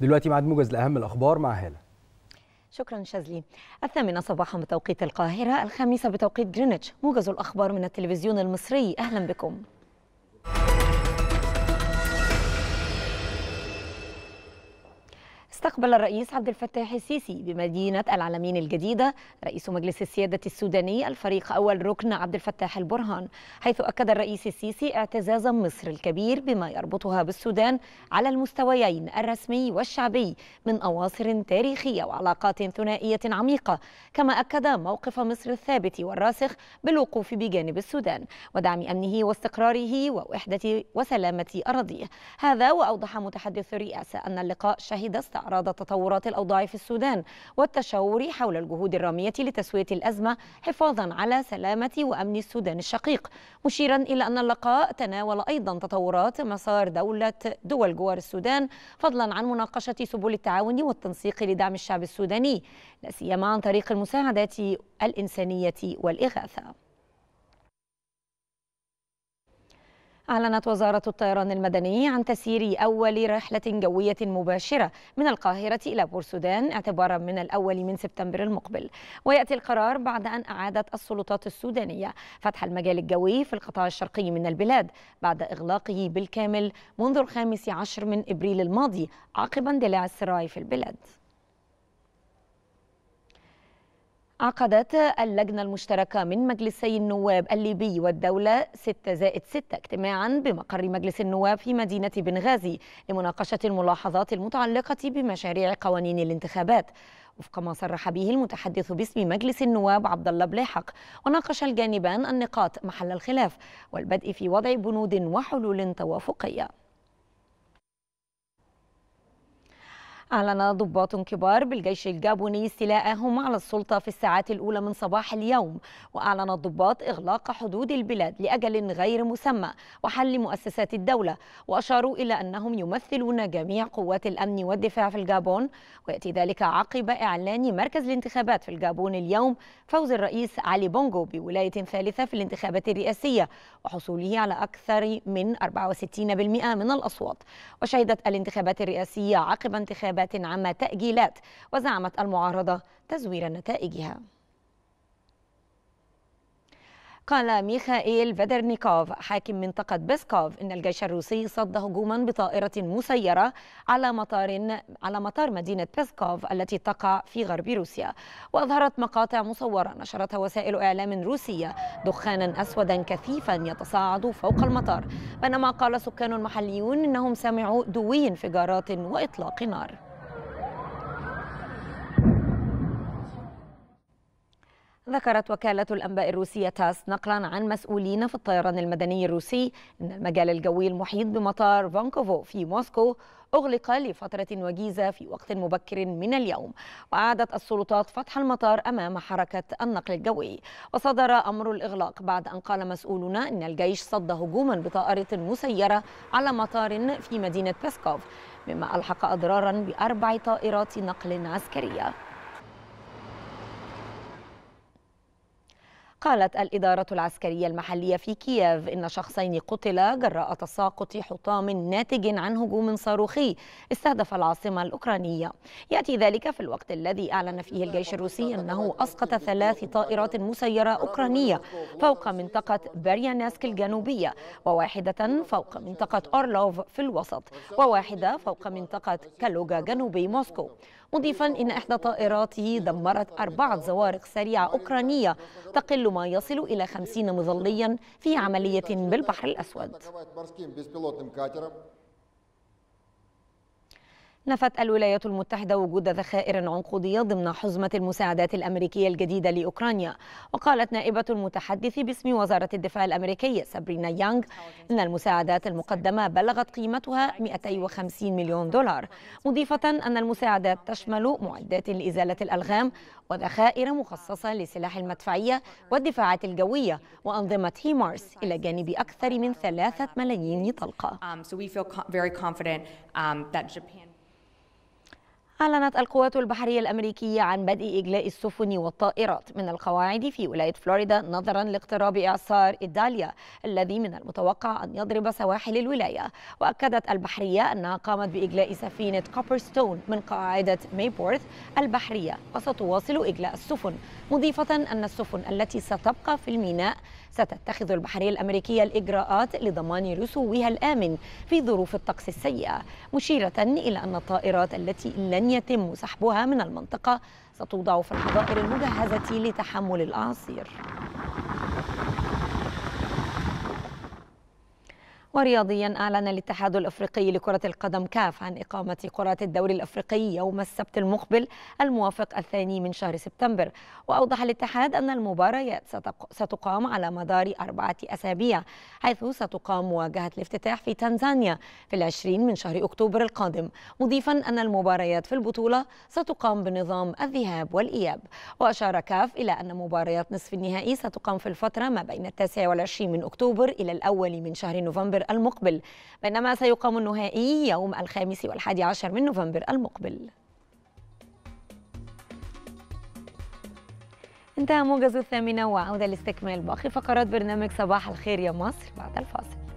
دلوقتي ميعاد موجز لاهم الاخبار مع هاله شكرا شاذلي الثامنة صباحا بتوقيت القاهرة الخامسة بتوقيت جرينتش موجز الأخبار من التلفزيون المصري أهلا بكم استقبل الرئيس عبد الفتاح السيسي بمدينة العلمين الجديدة رئيس مجلس السيادة السوداني الفريق أول ركن عبد الفتاح البرهان حيث أكد الرئيس السيسي اعتزاز مصر الكبير بما يربطها بالسودان على المستويين الرسمي والشعبي من أواصر تاريخية وعلاقات ثنائية عميقة كما أكد موقف مصر الثابت والراسخ بالوقوف بجانب السودان ودعم أمنه واستقراره ووحدة وسلامة أراضيه هذا وأوضح متحدث الرئاسة أن اللقاء شهد استعراض لدى تطورات الأوضاع في السودان والتشاور حول الجهود الرامية لتسوية الأزمة حفاظا على سلامة وأمن السودان الشقيق مشيرا إلى أن اللقاء تناول أيضا تطورات مسار دولة دول جوار السودان فضلا عن مناقشة سبل التعاون والتنسيق لدعم الشعب السوداني لا سيما عن طريق المساعدات الإنسانية والإغاثة أعلنت وزارة الطيران المدني عن تسيير أول رحلة جوية مباشرة من القاهرة إلى بورسودان اعتبارا من الأول من سبتمبر المقبل ويأتي القرار بعد أن أعادت السلطات السودانية فتح المجال الجوي في القطاع الشرقي من البلاد بعد إغلاقه بالكامل منذ الخامس عشر من إبريل الماضي عقب اندلاع الصراع في البلاد عقدت اللجنة المشتركة من مجلسي النواب الليبي والدولة 6 زائد 6 اجتماعا بمقر مجلس النواب في مدينة بنغازي لمناقشة الملاحظات المتعلقة بمشاريع قوانين الانتخابات وفق ما صرح به المتحدث باسم مجلس النواب عبد الله بلاحق وناقش الجانبان النقاط محل الخلاف والبدء في وضع بنود وحلول توافقيه أعلن ضباط كبار بالجيش الجابوني استيلاءهم على السلطة في الساعات الأولى من صباح اليوم وأعلن الضباط إغلاق حدود البلاد لأجل غير مسمى وحل مؤسسات الدولة وأشاروا إلى أنهم يمثلون جميع قوات الأمن والدفاع في الجابون ويأتي ذلك عقب إعلان مركز الانتخابات في الجابون اليوم فوز الرئيس علي بونغو بولاية ثالثة في الانتخابات الرئاسية وحصوله على أكثر من 64% من الأصوات وشهدت الانتخابات الرئاسية عقب انتخاب انتخابات عما تأجيلات وزعمت المعارضة تزوير نتائجها قال ميخائيل فيدرنيكوف حاكم منطقة بيسكوف إن الجيش الروسي صد هجوما بطائرة مسيرة على مطار على مطار مدينة بيسكوف التي تقع في غرب روسيا وأظهرت مقاطع مصورة نشرتها وسائل إعلام روسية دخانا أسودا كثيفا يتصاعد فوق المطار بينما قال سكان محليون إنهم سمعوا دوي انفجارات وإطلاق نار ذكرت وكالة الأنباء الروسية تاس نقلا عن مسؤولين في الطيران المدني الروسي أن المجال الجوي المحيط بمطار فانكوفو في موسكو أغلق لفترة وجيزة في وقت مبكر من اليوم وأعادت السلطات فتح المطار أمام حركة النقل الجوي وصدر أمر الإغلاق بعد أن قال مسؤولون أن الجيش صد هجوما بطائرة مسيرة على مطار في مدينة بيسكوف مما ألحق أضرارا بأربع طائرات نقل عسكرية قالت الإدارة العسكرية المحلية في كييف إن شخصين قتلا جراء تساقط حطام ناتج عن هجوم صاروخي استهدف العاصمة الأوكرانية يأتي ذلك في الوقت الذي أعلن فيه الجيش الروسي أنه أسقط ثلاث طائرات مسيرة أوكرانية فوق منطقة بريانسك الجنوبية وواحدة فوق منطقة أورلوف في الوسط وواحدة فوق منطقة كالوغا جنوبي موسكو مضيفا إن إحدى طائراته دمرت أربعة زوارق سريعة أوكرانية تقل ما يصل إلى خمسين مظليا في عملية بالبحر الأسود نفت الولايات المتحدة وجود ذخائر عنقودية ضمن حزمة المساعدات الأمريكية الجديدة لأوكرانيا وقالت نائبة المتحدث باسم وزارة الدفاع الأمريكية سابرينا يانغ إن المساعدات المقدمة بلغت قيمتها 250 مليون دولار مضيفة أن المساعدات تشمل معدات لإزالة الألغام وذخائر مخصصة لسلاح المدفعية والدفاعات الجوية وأنظمة هيمارس إلى جانب أكثر من ثلاثة ملايين طلقة. Um, أعلنت القوات البحرية الأمريكية عن بدء إجلاء السفن والطائرات من القواعد في ولاية فلوريدا نظرا لاقتراب إعصار إداليا الذي من المتوقع أن يضرب سواحل الولاية وأكدت البحرية أنها قامت بإجلاء سفينة كوبرستون من قاعدة ميبورث البحرية وستواصل إجلاء السفن مضيفة أن السفن التي ستبقى في الميناء ستتخذ البحرية الأمريكية الإجراءات لضمان رسوها الآمن في ظروف الطقس السيئة مشيرة إلى أن الطائرات التي لن يتم سحبها من المنطقة ستوضع في الحظائر المجهزة لتحمل الأعاصير ورياضيا أعلن الاتحاد الأفريقي لكرة القدم كاف عن إقامة كرات الدوري الأفريقي يوم السبت المقبل الموافق الثاني من شهر سبتمبر وأوضح الاتحاد أن المباريات ستقام على مدار أربعة أسابيع حيث ستقام مواجهة الافتتاح في تنزانيا في العشرين من شهر أكتوبر القادم مضيفا أن المباريات في البطولة ستقام بنظام الذهاب والإياب وأشار كاف إلى أن مباريات نصف النهائي ستقام في الفترة ما بين التاسع والعشرين من أكتوبر إلى الأول من شهر نوفمبر نوفمبر المقبل بينما سيقام النهائي يوم الخامس والحادي عشر من نوفمبر المقبل انتهى موجز الثامنة وعودة لاستكمال باقي فقرات برنامج صباح الخير يا مصر بعد الفاصل